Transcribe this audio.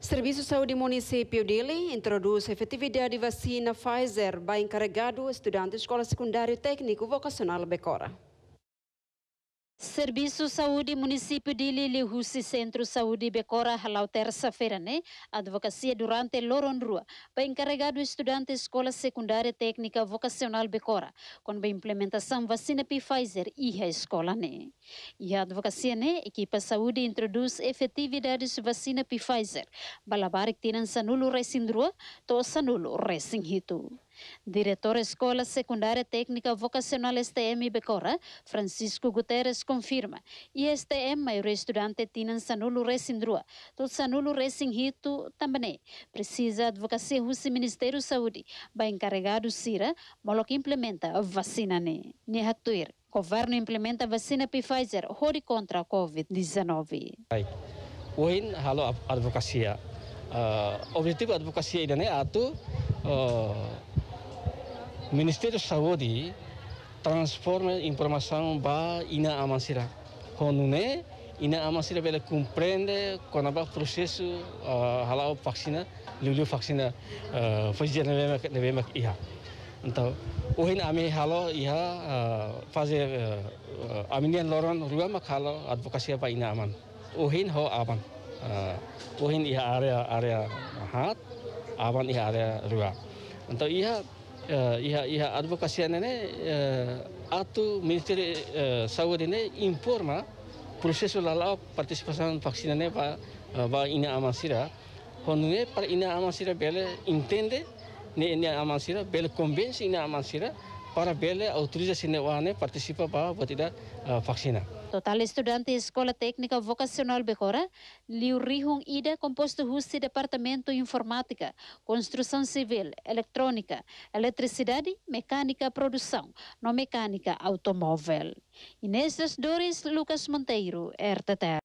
Serviço de Saúde Município Dili introduz efetividade da vacina Pfizer para encarregado estudante de Escola Secundária Técnico Vocacional Becora. Serviço Saúde Município de Lilihusi Centro Saúde Becora halau terça-feira, né? Advocacia durante Rua para encarregado estudante Escola Secundária Técnica Vocacional Becora, com a implementação vacina Pfizer e a escola, né? E a advocacia, né? Equipa Saúde introduz efetividades vacina Pfizer. Balabar que tiram sanulo resin to sanulo resin hito. Diretor Escola Secundária Técnica Vocacional STM Becora, Francisco Guterres, confirma. E STM, maioria estudante, tinha Sanulu Resindrua. Todo Sanulu Resinhito também. É. Precisa advocacia russa Ministério da Saúde. Vai encarregado Cira, Moloque implementa a vacina. Né? Nihatuir. Governo implementa a vacina Pfizer, rode contra a Covid-19. Oin, halo advocacia. Uh, objetivo advocacia ini atu uh, Ministeri Ministério da Saúde transforma informação para ina amansira. Honune ina amansira bela compreende quando o processo uh, eh, halau vacina, lulu vacina uh, eh, mak nevemak nevemak iha. Então, uhin ami halo iha uh, eh, fazer uh, loran loron rua mak halo advocacia para ina aman. Uhin ho aman. Uhin ohin iha area area hat, aman iha area rua. Então iha ane ಅಡ್ವೊಕಸಿಯನ್ನೇ atau Ministeri eh, Saudi eh, ini informa proses lalau partisipasi vaksinannya pa ba ina amasira honune par ina amasira bele intende ne ina amasira bele konvensi ina amasira para bele autoriza si Neoane eh, participa para batida uh, vacina. Total estudante Escola Técnica Vocacional Becora, Liurrihun Ida, composto de Departamento Informática, Construção Civil, Eletrônica, Eletricidade, Mecânica Produção, Não Mecânica Automóvel. Inês das Dores, Lucas Monteiro, RTT.